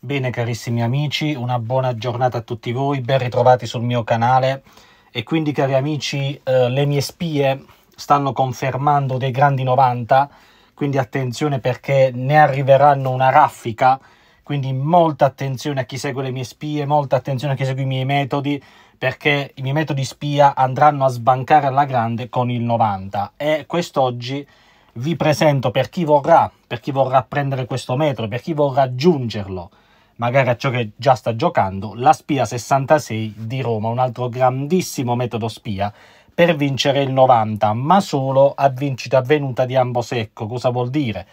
Bene carissimi amici, una buona giornata a tutti voi, ben ritrovati sul mio canale e quindi cari amici eh, le mie spie stanno confermando dei grandi 90 quindi attenzione perché ne arriveranno una raffica quindi molta attenzione a chi segue le mie spie, molta attenzione a chi segue i miei metodi perché i miei metodi spia andranno a sbancare alla grande con il 90 e quest'oggi vi presento per chi vorrà, per chi vorrà prendere questo metodo, per chi vorrà raggiungerlo magari a ciò che già sta giocando, la spia 66 di Roma, un altro grandissimo metodo spia per vincere il 90, ma solo a vincita avvenuta di Ambosecco. Cosa vuol dire?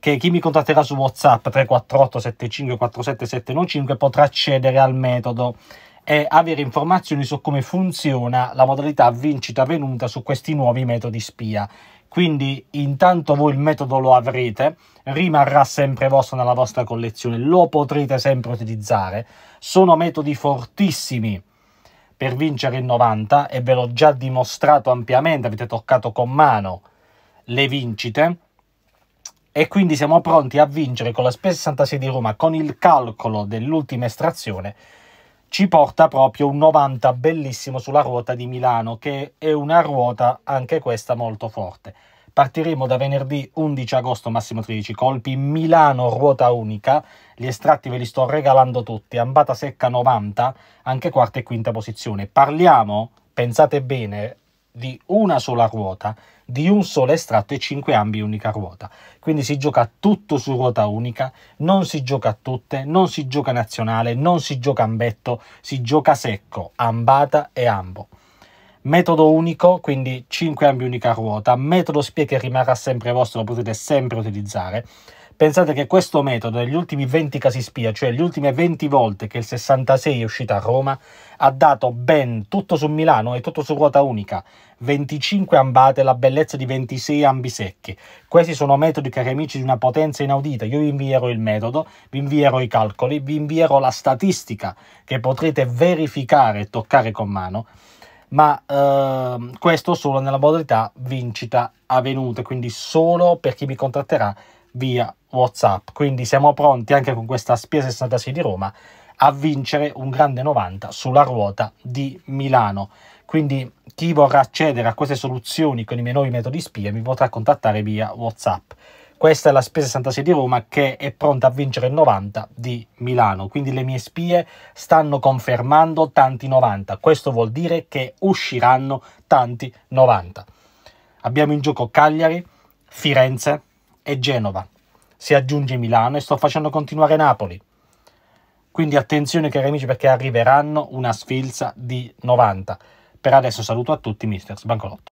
che chi mi contatterà su WhatsApp 348 7547795 potrà accedere al metodo e avere informazioni su come funziona la modalità vincita venuta su questi nuovi metodi spia quindi intanto voi il metodo lo avrete, rimarrà sempre vostro nella vostra collezione, lo potrete sempre utilizzare. Sono metodi fortissimi per vincere il 90 e ve l'ho già dimostrato ampiamente, avete toccato con mano le vincite e quindi siamo pronti a vincere con la spesa 66 di Roma con il calcolo dell'ultima estrazione ci porta proprio un 90 bellissimo sulla ruota di Milano che è una ruota anche questa molto forte partiremo da venerdì 11 agosto massimo 13 colpi Milano ruota unica gli estratti ve li sto regalando tutti ambata secca 90 anche quarta e quinta posizione parliamo pensate bene di una sola ruota, di un solo estratto e 5 ambi unica ruota. Quindi si gioca tutto su ruota unica, non si gioca a tutte, non si gioca nazionale, non si gioca ambetto, si gioca secco, ambata e ambo. Metodo unico, quindi 5 ambi unica ruota, metodo spie che rimarrà sempre vostro, lo potete sempre utilizzare. Pensate che questo metodo negli ultimi 20 casi spia, cioè le ultime 20 volte che il 66 è uscito a Roma, ha dato ben tutto su Milano e tutto su ruota unica, 25 ambate, e la bellezza di 26 ambi secchi. Questi sono metodi, cari amici, di una potenza inaudita. Io vi invierò il metodo, vi invierò i calcoli, vi invierò la statistica che potrete verificare e toccare con mano ma eh, questo solo nella modalità vincita avvenuta, quindi solo per chi mi contatterà via WhatsApp. Quindi siamo pronti anche con questa Spia 66 di Roma a vincere un grande 90 sulla ruota di Milano. Quindi chi vorrà accedere a queste soluzioni con i miei nuovi metodi spia mi potrà contattare via WhatsApp. Questa è la spia 66 di Roma che è pronta a vincere il 90 di Milano. Quindi le mie spie stanno confermando tanti 90. Questo vuol dire che usciranno tanti 90. Abbiamo in gioco Cagliari, Firenze, e Genova. Si aggiunge Milano e sto facendo continuare Napoli. Quindi attenzione cari amici perché arriveranno una sfilza di 90. Per adesso saluto a tutti, mister Sbancolotto.